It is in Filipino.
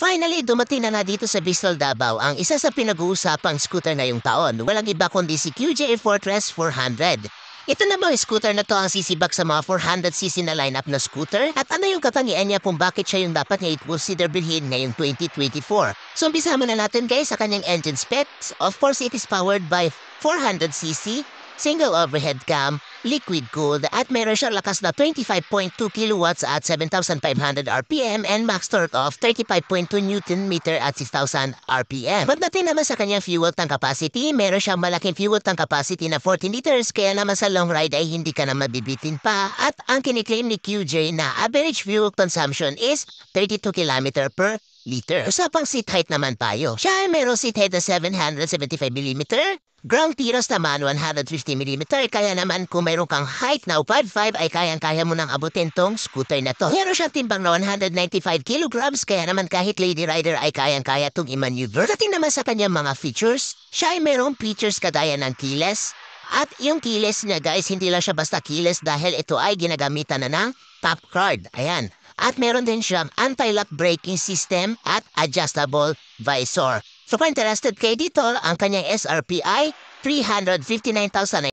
Finally, dumating na na dito sa Bristol Davao ang isa sa pinag-uusapang scooter na yung taon. Walang iba kundi si QJA Fortress 400. Ito na ba mga scooter na to ang sisibak sa mga 400cc na lineup na scooter at ano yung katangian niya kung bakit siya yung dapat niya i-consider bilhin ngayong 2024. So umpisa na natin guys sa kanyang engine specs. Of course, it is powered by 400cc, single overhead cam, liquid cooled at meron siyang lakas na 25.2 kilowatts at 7,500 RPM and max torque of 35.2 Newton meter at 6,000 RPM. Pagdating naman sa kanyang fuel tank capacity, meron siyang malaking fuel tank capacity na 14 liters kaya naman sa long ride ay hindi ka na mabibitin pa at ang kiniklaim ni QJ na average fuel consumption is 32 km per liters. Habang seat height naman tayo. Siya ay mayroong seat height na 775mm. Ground tiros naman 150mm. Kaya naman kung mayroon kang height na 5'5 ay kayang-kaya mo nang abutin tong scooter na to. Meron siyang timbang na 195 kilograms kaya naman kahit lady rider ay kayang-kaya tong i Dating naman sa kanyang mga features, siya ay mayroong features kagaya ng keyless, at yung kiles niya guys, hindi lang siya basta kiles dahil ito ay ginagamitan na ng top card. Ayan. At meron din siyang anti-lock braking system at adjustable visor. So Super interested kayo dito, ang kanyang SRP ay 359,900